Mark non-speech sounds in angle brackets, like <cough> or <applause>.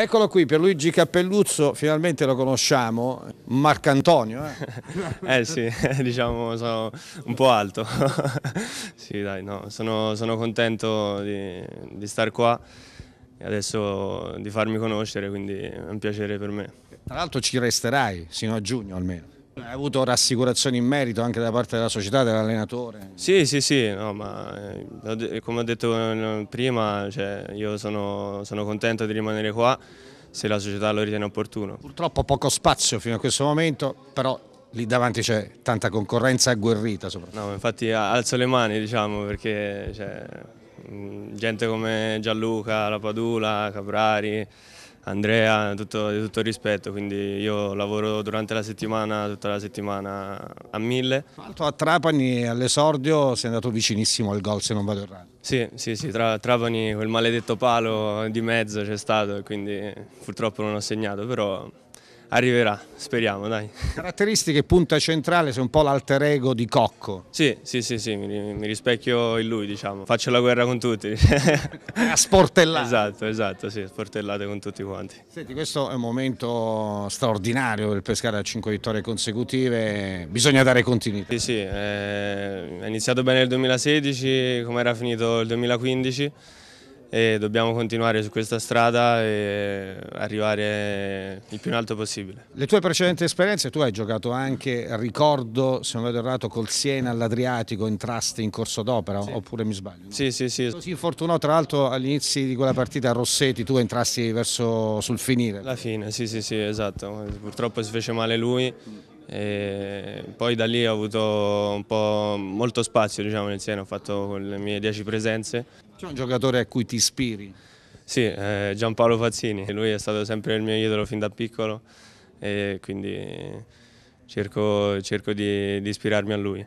Eccolo qui, Pierluigi Cappelluzzo, finalmente lo conosciamo, Marcantonio. Eh, <laughs> eh sì, <laughs> diciamo sono un po' alto. <laughs> sì dai, no, sono, sono contento di, di star qua e adesso di farmi conoscere, quindi è un piacere per me. Tra l'altro ci resterai, sino a giugno almeno. Hai avuto rassicurazioni in merito anche da parte della società, dell'allenatore? Sì, sì, sì, no, ma eh, come ho detto eh, prima, cioè, io sono, sono contento di rimanere qua se la società lo ritiene opportuno. Purtroppo poco spazio fino a questo momento, però lì davanti c'è tanta concorrenza agguerrita soprattutto. No, infatti alzo le mani diciamo perché cioè, gente come Gianluca, La Padula, Caprari, Andrea, tutto, di tutto rispetto, quindi io lavoro durante la settimana, tutta la settimana a mille. Tra a Trapani all'esordio sei andato vicinissimo al gol se non vado errato. Sì, sì, sì, tra Trapani quel maledetto palo di mezzo c'è stato, quindi purtroppo non ho segnato, però arriverà, speriamo, dai. Caratteristiche punta centrale, sei un po' l'alter ego di Cocco. Sì, sì, sì, sì mi, mi, rispecchio in lui, diciamo, faccio la guerra con tutti. <laughs> A sportellate. Esatto, esatto, sì, sportellate con tutti quanti. Senti, questo è un momento straordinario per pescare a 5 vittorie consecutive, bisogna dare continuità. Sì, sì, eh, è iniziato bene il 2016, come era finito il 2015 e dobbiamo continuare su questa strada e arrivare il più in alto possibile. Le tue precedenti esperienze, tu hai giocato anche, ricordo se non vedo errato, col Siena all'Adriatico in Trasti in corso d'opera, sì. oppure mi sbaglio? No? Sì, sì, sì. Si infortunò tra l'altro all'inizio di quella partita a Rossetti, tu entrasti verso sul finire. La fine, sì, sì, sì, esatto, purtroppo si fece male lui e poi da lì ho avuto un po' molto spazio diciamo, nel Siena, ho fatto le mie 10 presenze. C'è un giocatore a cui ti ispiri? Sì, eh, Giampaolo Fazzini, lui è stato sempre il mio idolo fin da piccolo e quindi cerco, cerco di, di ispirarmi a lui.